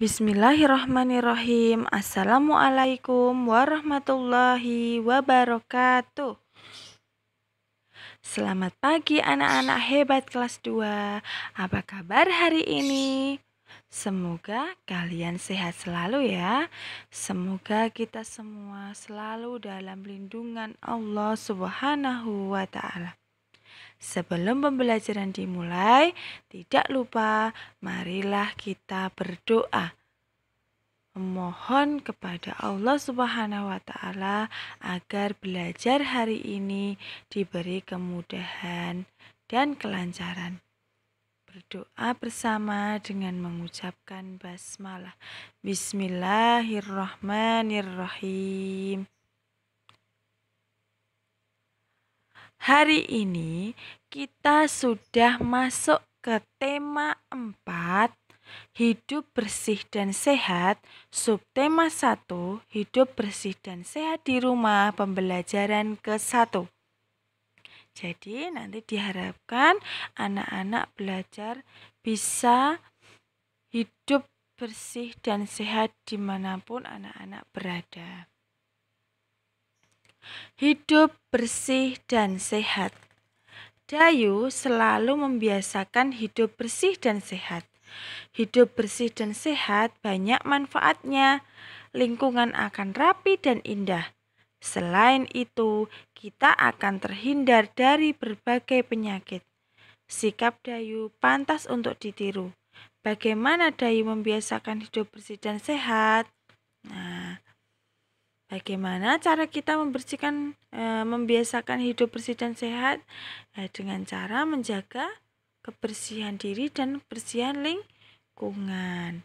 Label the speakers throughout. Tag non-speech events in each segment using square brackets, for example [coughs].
Speaker 1: Bismillahirrahmanirrahim. Assalamualaikum warahmatullahi wabarakatuh. Selamat pagi anak-anak hebat kelas 2. Apa kabar hari ini? Semoga kalian sehat selalu ya. Semoga kita semua selalu dalam lindungan Allah Subhanahu wa taala. Sebelum pembelajaran dimulai, tidak lupa marilah kita berdoa. Memohon kepada Allah Subhanahu wa taala agar belajar hari ini diberi kemudahan dan kelancaran. Berdoa bersama dengan mengucapkan basmalah. Bismillahirrahmanirrahim. Hari ini kita sudah masuk ke tema 4 Hidup bersih dan sehat Subtema 1 Hidup bersih dan sehat di rumah Pembelajaran ke-1 Jadi nanti diharapkan anak-anak belajar bisa hidup bersih dan sehat dimanapun anak-anak berada hidup bersih dan sehat. Dayu selalu membiasakan hidup bersih dan sehat. Hidup bersih dan sehat banyak manfaatnya. Lingkungan akan rapi dan indah. Selain itu, kita akan terhindar dari berbagai penyakit. Sikap Dayu pantas untuk ditiru. Bagaimana Dayu membiasakan hidup bersih dan sehat? Bagaimana cara kita membersihkan, e, membiasakan hidup bersih dan sehat e, dengan cara menjaga kebersihan diri dan kebersihan lingkungan.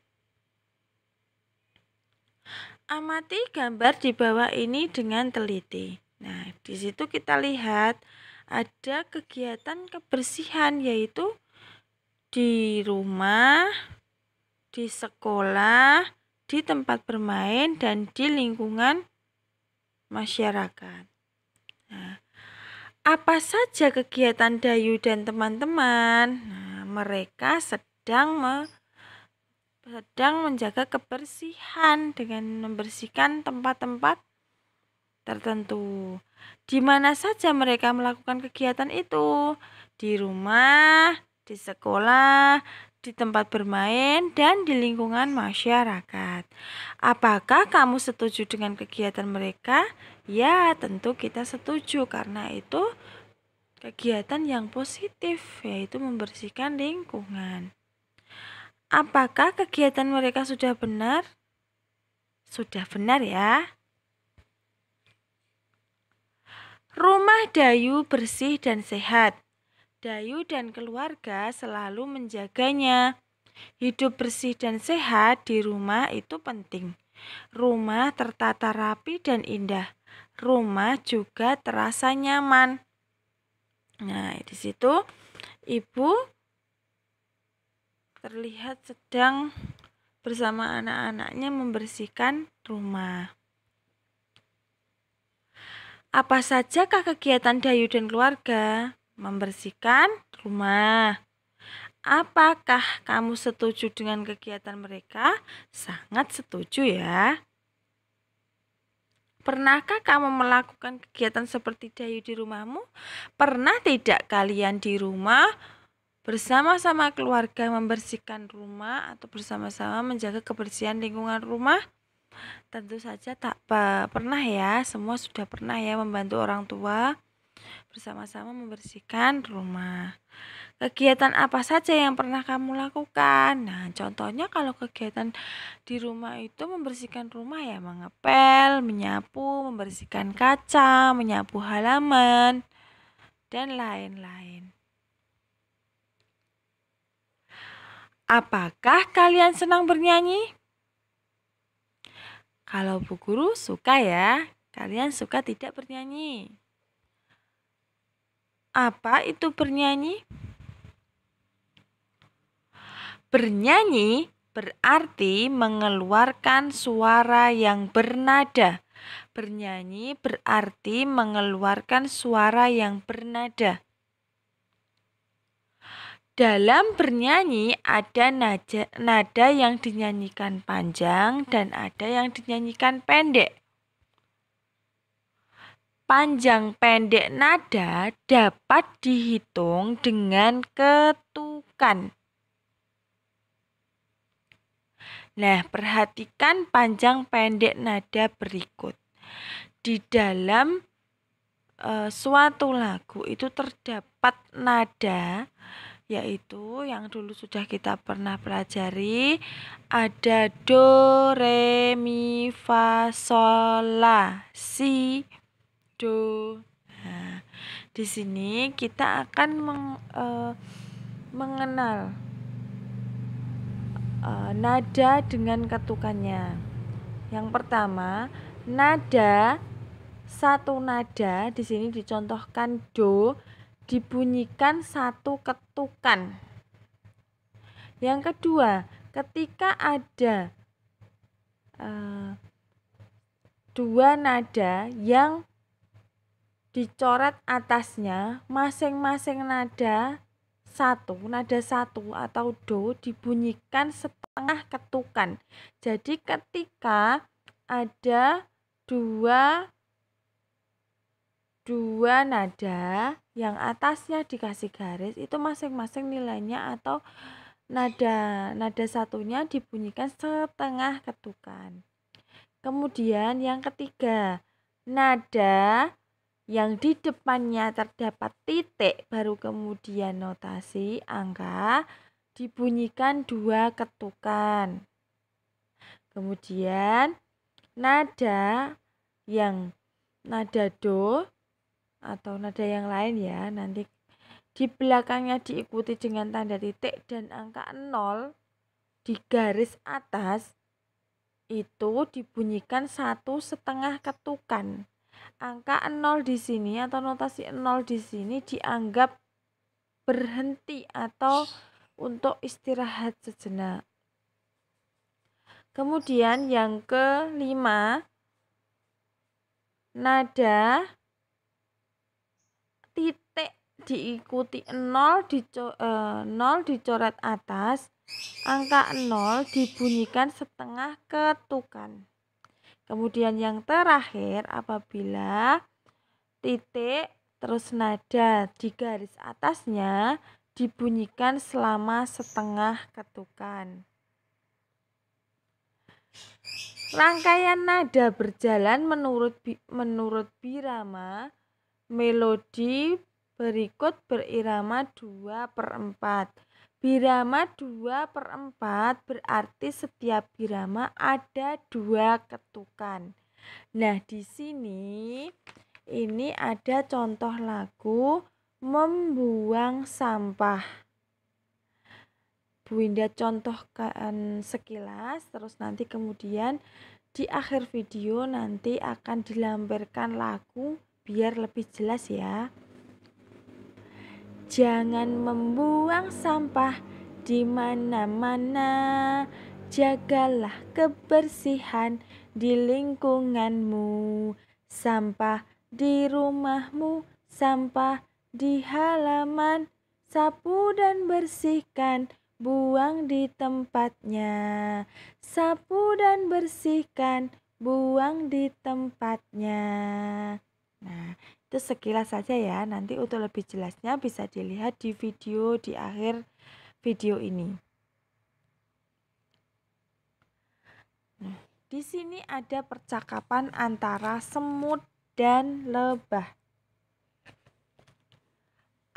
Speaker 1: Amati gambar di bawah ini dengan teliti. Nah, di situ kita lihat ada kegiatan kebersihan yaitu di rumah, di sekolah, di tempat bermain dan di lingkungan masyarakat. Nah, apa saja kegiatan Dayu dan teman-teman? Nah, mereka sedang me sedang menjaga kebersihan dengan membersihkan tempat-tempat tertentu. Di mana saja mereka melakukan kegiatan itu? Di rumah, di sekolah, di tempat bermain, dan di lingkungan masyarakat. Apakah kamu setuju dengan kegiatan mereka? Ya, tentu kita setuju karena itu kegiatan yang positif, yaitu membersihkan lingkungan. Apakah kegiatan mereka sudah benar? Sudah benar ya. Rumah Dayu bersih dan sehat Dayu dan keluarga selalu menjaganya. Hidup bersih dan sehat di rumah itu penting. Rumah tertata rapi dan indah. Rumah juga terasa nyaman. Nah, di situ ibu terlihat sedang bersama anak-anaknya membersihkan rumah. Apa sajakah kegiatan Dayu dan keluarga? membersihkan rumah. Apakah kamu setuju dengan kegiatan mereka? Sangat setuju ya. Pernahkah kamu melakukan kegiatan seperti Dayu di rumahmu? Pernah tidak kalian di rumah bersama-sama keluarga membersihkan rumah atau bersama-sama menjaga kebersihan lingkungan rumah? Tentu saja tak pernah ya, semua sudah pernah ya membantu orang tua bersama-sama membersihkan rumah. Kegiatan apa saja yang pernah kamu lakukan? Nah, contohnya kalau kegiatan di rumah itu membersihkan rumah ya, mengepel, menyapu, membersihkan kaca, menyapu halaman, dan lain-lain. Apakah kalian senang bernyanyi? Kalau Bu Guru suka ya, kalian suka tidak bernyanyi? Apa itu bernyanyi? Bernyanyi berarti mengeluarkan suara yang bernada. Bernyanyi berarti mengeluarkan suara yang bernada. Dalam bernyanyi ada nada, yang dinyanyikan panjang dan ada yang dinyanyikan pendek panjang pendek nada dapat dihitung dengan ketukan. Nah, perhatikan panjang pendek nada berikut. Di dalam e, suatu lagu itu terdapat nada yaitu yang dulu sudah kita pernah pelajari ada do re mi fa sol la si do. Nah, di sini kita akan meng, uh, mengenal uh, nada dengan ketukannya. Yang pertama, nada satu nada di sini dicontohkan do dibunyikan satu ketukan. Yang kedua, ketika ada uh, dua nada yang dicoret atasnya masing-masing nada satu nada satu atau do dibunyikan setengah ketukan. Jadi ketika ada dua dua nada yang atasnya dikasih garis itu masing-masing nilainya atau nada nada satunya dibunyikan setengah ketukan. Kemudian yang ketiga, nada yang di depannya terdapat titik baru kemudian notasi angka dibunyikan dua ketukan. Kemudian nada yang nada do atau nada yang lain ya nanti di belakangnya diikuti dengan tanda titik dan angka 0 di garis atas itu dibunyikan satu setengah ketukan angka 0 di sini atau notasi 0 di sini dianggap berhenti atau untuk istirahat sejenak. Kemudian yang kelima nada titik diikuti 0 dico, eh, dicoret atas, angka 0 dibunyikan setengah ketukan. Kemudian yang terakhir apabila titik terus nada di garis atasnya dibunyikan selama setengah ketukan. Rangkaian nada berjalan menurut menurut birama melodi berikut berirama 2 per 4 Birama 2 per 4 berarti setiap birama ada dua ketukan. Nah, di sini ini ada contoh lagu membuang sampah. Bu Indah contohkan sekilas, terus nanti kemudian di akhir video nanti akan dilampirkan lagu biar lebih jelas ya. Jangan membuang sampah di mana-mana. Jagalah kebersihan di lingkunganmu. Sampah di rumahmu, sampah di halaman. Sapu dan bersihkan buang di tempatnya. Sapu dan bersihkan, buang di tempatnya. Itu sekilas saja ya, nanti untuk lebih jelasnya bisa dilihat di video di akhir video ini. Nah, di sini ada percakapan antara semut dan lebah.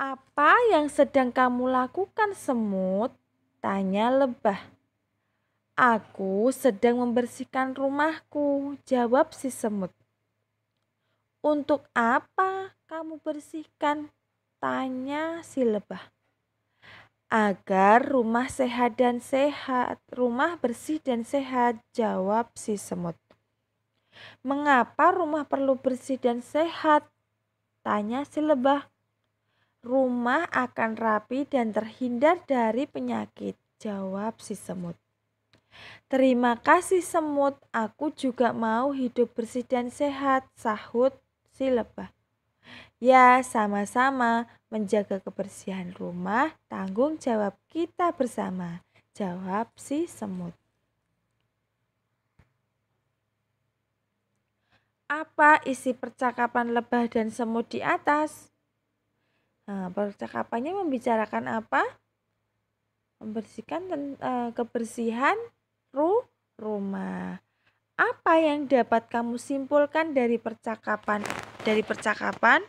Speaker 1: Apa yang sedang kamu lakukan semut? Tanya lebah. Aku sedang membersihkan rumahku, jawab si semut. Untuk apa kamu bersihkan? Tanya si lebah. Agar rumah sehat dan sehat, rumah bersih dan sehat, jawab si semut. Mengapa rumah perlu bersih dan sehat? Tanya si lebah. Rumah akan rapi dan terhindar dari penyakit, jawab si semut. Terima kasih semut, aku juga mau hidup bersih dan sehat, sahut si lebah Ya, sama-sama menjaga kebersihan rumah, tanggung jawab kita bersama. Jawab si semut. Apa isi percakapan lebah dan semut di atas? Nah, percakapannya membicarakan apa? Membersihkan e, kebersihan ru rumah. Apa yang dapat kamu simpulkan dari percakapan dari percakapan?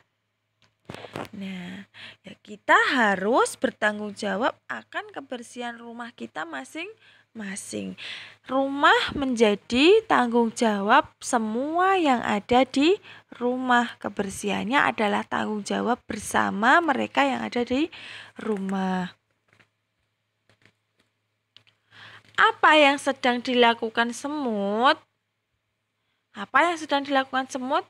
Speaker 1: Nah, ya kita harus bertanggung jawab akan kebersihan rumah kita masing-masing. Rumah menjadi tanggung jawab semua yang ada di rumah. Kebersihannya adalah tanggung jawab bersama mereka yang ada di rumah. Apa yang sedang dilakukan semut apa yang sedang dilakukan semut?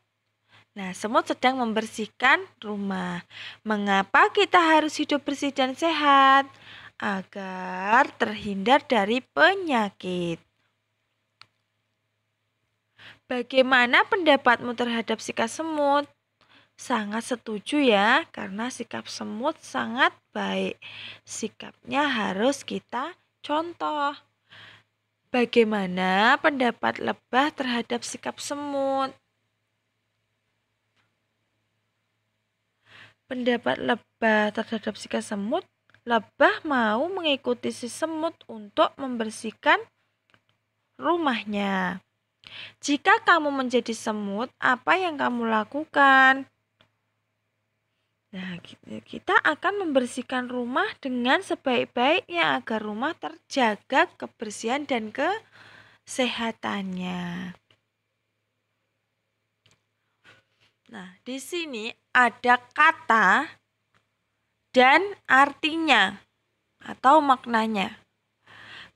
Speaker 1: Nah, semut sedang membersihkan rumah. Mengapa kita harus hidup bersih dan sehat? Agar terhindar dari penyakit. Bagaimana pendapatmu terhadap sikap semut? Sangat setuju ya, karena sikap semut sangat baik. Sikapnya harus kita contoh. Bagaimana pendapat lebah terhadap sikap semut? Pendapat lebah terhadap sikap semut, lebah mau mengikuti si semut untuk membersihkan rumahnya. Jika kamu menjadi semut, apa yang kamu lakukan? Nah, kita akan membersihkan rumah dengan sebaik-baiknya agar rumah terjaga kebersihan dan kesehatannya. Nah, di sini ada kata dan artinya atau maknanya.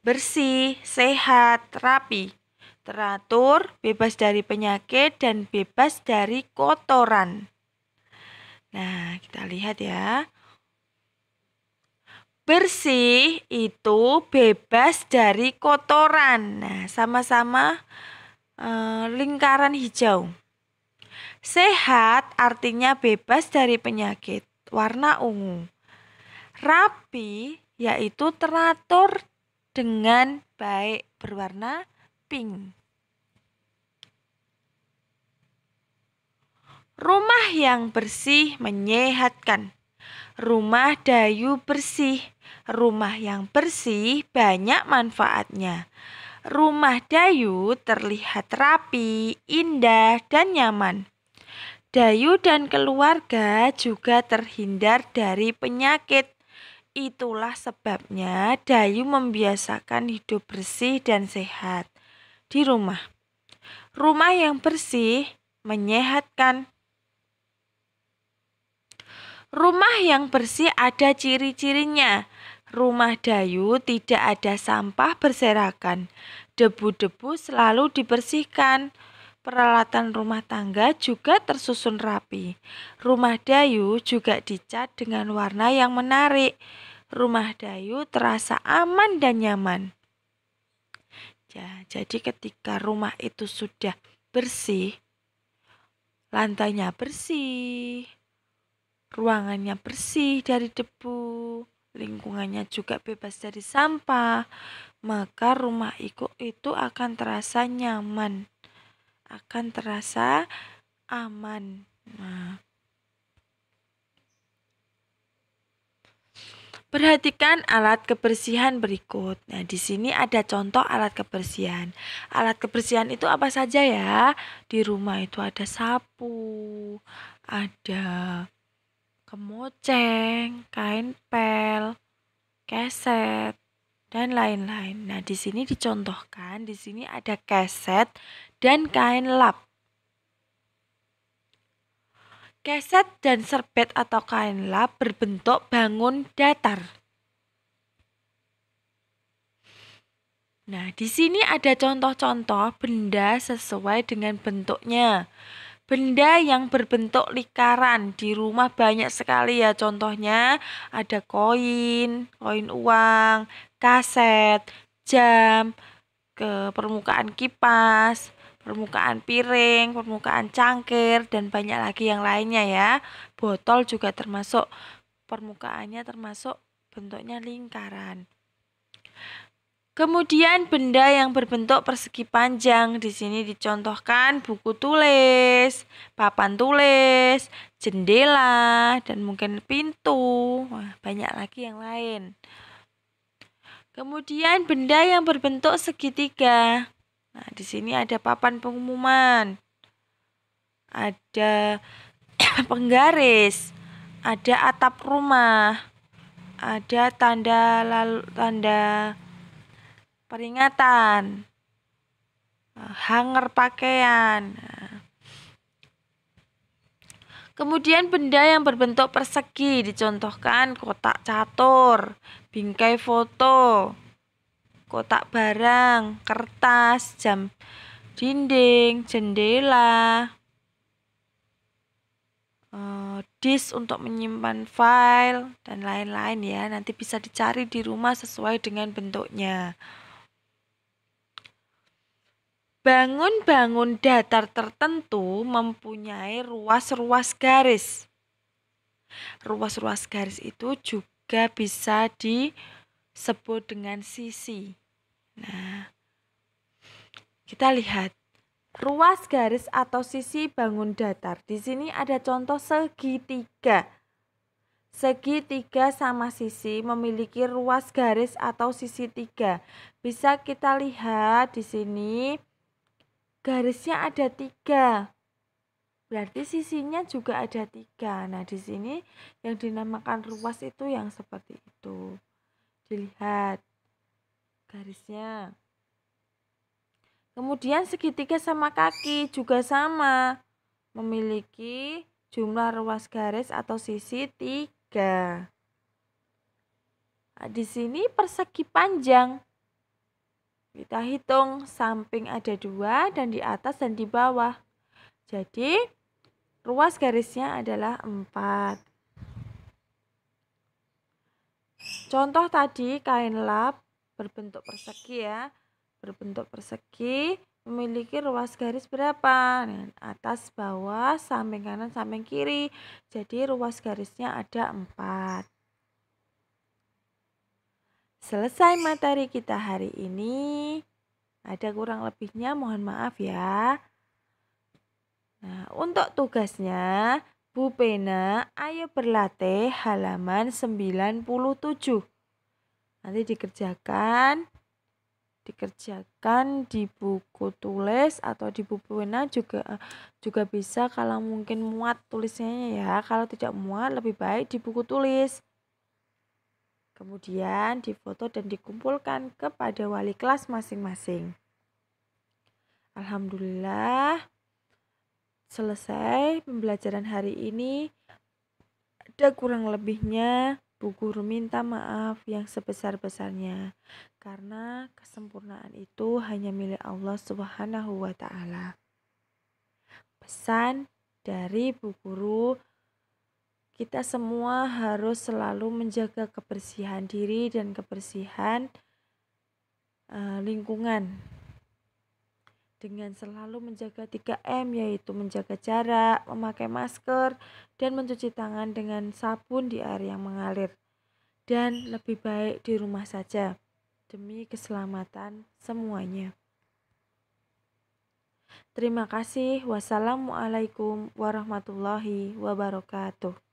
Speaker 1: Bersih, sehat, rapi, teratur, bebas dari penyakit dan bebas dari kotoran. Nah, kita lihat ya. Bersih itu bebas dari kotoran. Nah, sama-sama e, lingkaran hijau. Sehat artinya bebas dari penyakit. Warna ungu. Rapi yaitu teratur dengan baik berwarna pink. Rumah yang bersih menyehatkan. Rumah dayu bersih. Rumah yang bersih banyak manfaatnya. Rumah dayu terlihat rapi, indah, dan nyaman. Dayu dan keluarga juga terhindar dari penyakit. Itulah sebabnya Dayu membiasakan hidup bersih dan sehat di rumah. Rumah yang bersih menyehatkan. Rumah yang bersih ada ciri-cirinya. Rumah dayu tidak ada sampah berserakan. Debu-debu selalu dibersihkan. Peralatan rumah tangga juga tersusun rapi. Rumah dayu juga dicat dengan warna yang menarik. Rumah dayu terasa aman dan nyaman. Ya, jadi ketika rumah itu sudah bersih, lantainya bersih, ruangannya bersih dari debu, lingkungannya juga bebas dari sampah, maka rumah itu, itu akan terasa nyaman, akan terasa aman. Nah. Perhatikan alat kebersihan berikut. Nah, di sini ada contoh alat kebersihan. Alat kebersihan itu apa saja ya? Di rumah itu ada sapu, ada kemoceng, kain pel, keset, dan lain-lain. Nah, di sini dicontohkan, di sini ada keset dan kain lap. Keset dan serbet atau kain lap berbentuk bangun datar. Nah, di sini ada contoh-contoh benda sesuai dengan bentuknya benda yang berbentuk lingkaran di rumah banyak sekali ya contohnya ada koin, koin uang, kaset, jam, ke permukaan kipas, permukaan piring, permukaan cangkir dan banyak lagi yang lainnya ya. Botol juga termasuk permukaannya termasuk bentuknya lingkaran. Kemudian benda yang berbentuk persegi panjang di sini dicontohkan buku tulis, papan tulis, jendela, dan mungkin pintu. Wah, banyak lagi yang lain. Kemudian benda yang berbentuk segitiga. Nah, di sini ada papan pengumuman. Ada [coughs] penggaris, ada atap rumah, ada tanda lalu tanda peringatan, eh, hanger pakaian. Kemudian benda yang berbentuk persegi dicontohkan kotak catur, bingkai foto, kotak barang, kertas, jam dinding, jendela, eh, disk untuk menyimpan file dan lain-lain ya. Nanti bisa dicari di rumah sesuai dengan bentuknya. Bangun-bangun datar tertentu mempunyai ruas-ruas garis. Ruas-ruas garis itu juga bisa disebut dengan sisi. Nah, kita lihat ruas garis atau sisi bangun datar. Di sini ada contoh segitiga. Segitiga sama sisi memiliki ruas garis atau sisi tiga. Bisa kita lihat di sini garisnya ada tiga. Berarti sisinya juga ada tiga. Nah, di sini yang dinamakan ruas itu yang seperti itu. Dilihat garisnya. Kemudian segitiga sama kaki juga sama. Memiliki jumlah ruas garis atau sisi tiga. Nah, di sini persegi panjang. Kita hitung samping ada dua dan di atas dan di bawah. Jadi ruas garisnya adalah 4. Contoh tadi kain lap berbentuk persegi ya. Berbentuk persegi memiliki ruas garis berapa? atas, bawah, samping kanan, samping kiri. Jadi ruas garisnya ada 4. Selesai materi kita hari ini. Ada kurang lebihnya, mohon maaf ya. Nah, untuk tugasnya, Bu Pena, ayo berlatih halaman 97. Nanti dikerjakan dikerjakan di buku tulis atau di buku pena juga juga bisa kalau mungkin muat tulisnya ya kalau tidak muat lebih baik di buku tulis Kemudian difoto dan dikumpulkan kepada wali kelas masing-masing. Alhamdulillah selesai pembelajaran hari ini. Ada kurang lebihnya Bu Guru minta maaf yang sebesar-besarnya karena kesempurnaan itu hanya milik Allah Subhanahu wa taala. Pesan dari Bu Guru kita semua harus selalu menjaga kebersihan diri dan kebersihan uh, lingkungan dengan selalu menjaga 3M yaitu menjaga jarak, memakai masker, dan mencuci tangan dengan sabun di air yang mengalir. Dan lebih baik di rumah saja demi keselamatan semuanya. Terima kasih. Wassalamualaikum warahmatullahi wabarakatuh.